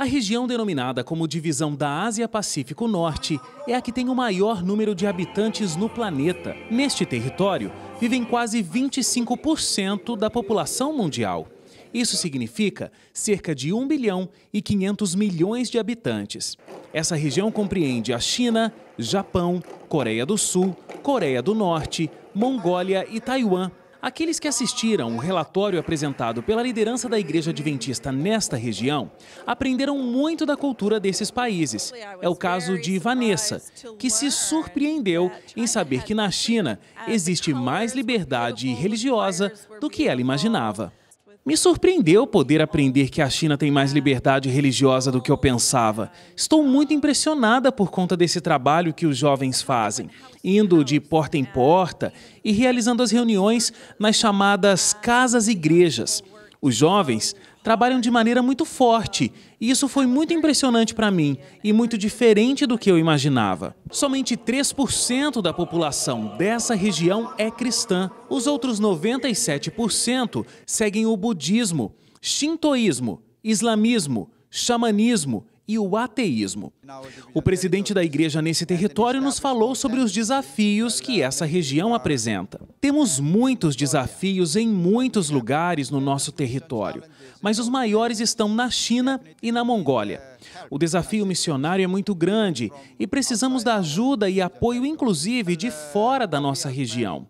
A região denominada como Divisão da Ásia-Pacífico Norte é a que tem o maior número de habitantes no planeta. Neste território, vivem quase 25% da população mundial. Isso significa cerca de 1 bilhão e 500 milhões de habitantes. Essa região compreende a China, Japão, Coreia do Sul, Coreia do Norte, Mongólia e Taiwan, Aqueles que assistiram o relatório apresentado pela liderança da Igreja Adventista nesta região aprenderam muito da cultura desses países. É o caso de Vanessa, que se surpreendeu em saber que na China existe mais liberdade religiosa do que ela imaginava. Me surpreendeu poder aprender que a China tem mais liberdade religiosa do que eu pensava. Estou muito impressionada por conta desse trabalho que os jovens fazem, indo de porta em porta e realizando as reuniões nas chamadas casas-igrejas. Os jovens trabalham de maneira muito forte e isso foi muito impressionante para mim e muito diferente do que eu imaginava. Somente 3% da população dessa região é cristã. Os outros 97% seguem o budismo, shintoísmo, islamismo, xamanismo e o ateísmo. O presidente da igreja nesse território nos falou sobre os desafios que essa região apresenta. Temos muitos desafios em muitos lugares no nosso território, mas os maiores estão na China e na Mongólia. O desafio missionário é muito grande e precisamos da ajuda e apoio, inclusive, de fora da nossa região.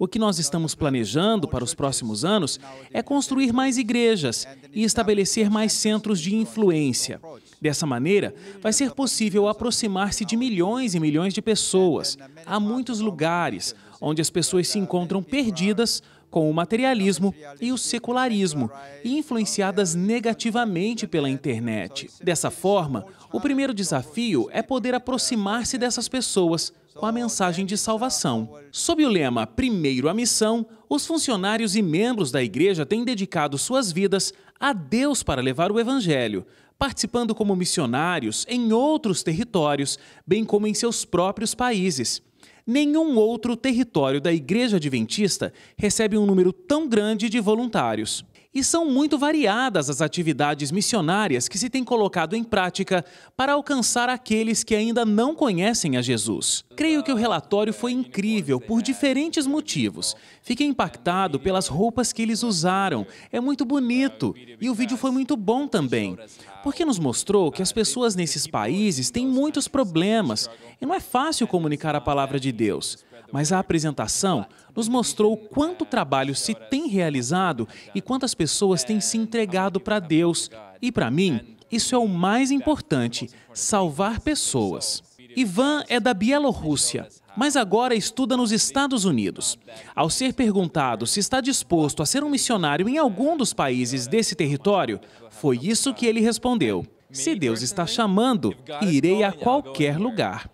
O que nós estamos planejando para os próximos anos é construir mais igrejas e estabelecer mais centros de influência. Dessa maneira, vai ser possível aproximar-se de milhões e milhões de pessoas. Há muitos lugares onde as pessoas se encontram perdidas com o materialismo e o secularismo, e influenciadas negativamente pela internet. Dessa forma, o primeiro desafio é poder aproximar-se dessas pessoas com a mensagem de salvação. Sob o lema Primeiro a Missão, os funcionários e membros da igreja têm dedicado suas vidas a Deus para levar o Evangelho, participando como missionários em outros territórios, bem como em seus próprios países. Nenhum outro território da Igreja Adventista recebe um número tão grande de voluntários. E são muito variadas as atividades missionárias que se têm colocado em prática para alcançar aqueles que ainda não conhecem a Jesus. Creio que o relatório foi incrível por diferentes motivos. Fiquei impactado pelas roupas que eles usaram. É muito bonito. E o vídeo foi muito bom também, porque nos mostrou que as pessoas nesses países têm muitos problemas e não é fácil comunicar a palavra de Deus mas a apresentação nos mostrou quanto trabalho se tem realizado e quantas pessoas têm se entregado para Deus. E para mim, isso é o mais importante: salvar pessoas. Ivan é da Bielorrússia, mas agora estuda nos Estados Unidos. Ao ser perguntado se está disposto a ser um missionário em algum dos países desse território, foi isso que ele respondeu: Se Deus está chamando, irei a qualquer lugar.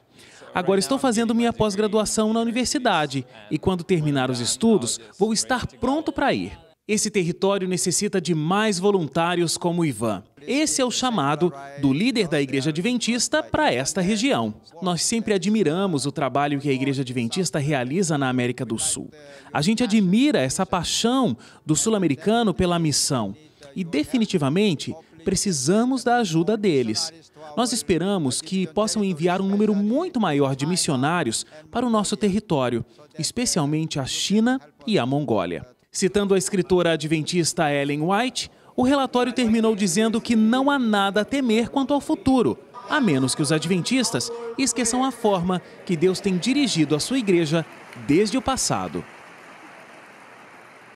Agora estou fazendo minha pós-graduação na universidade e quando terminar os estudos, vou estar pronto para ir. Esse território necessita de mais voluntários como Ivan. Esse é o chamado do líder da Igreja Adventista para esta região. Nós sempre admiramos o trabalho que a Igreja Adventista realiza na América do Sul. A gente admira essa paixão do sul-americano pela missão. E definitivamente precisamos da ajuda deles. Nós esperamos que possam enviar um número muito maior de missionários para o nosso território, especialmente a China e a Mongólia. Citando a escritora adventista Ellen White, o relatório terminou dizendo que não há nada a temer quanto ao futuro, a menos que os adventistas esqueçam a forma que Deus tem dirigido a sua igreja desde o passado.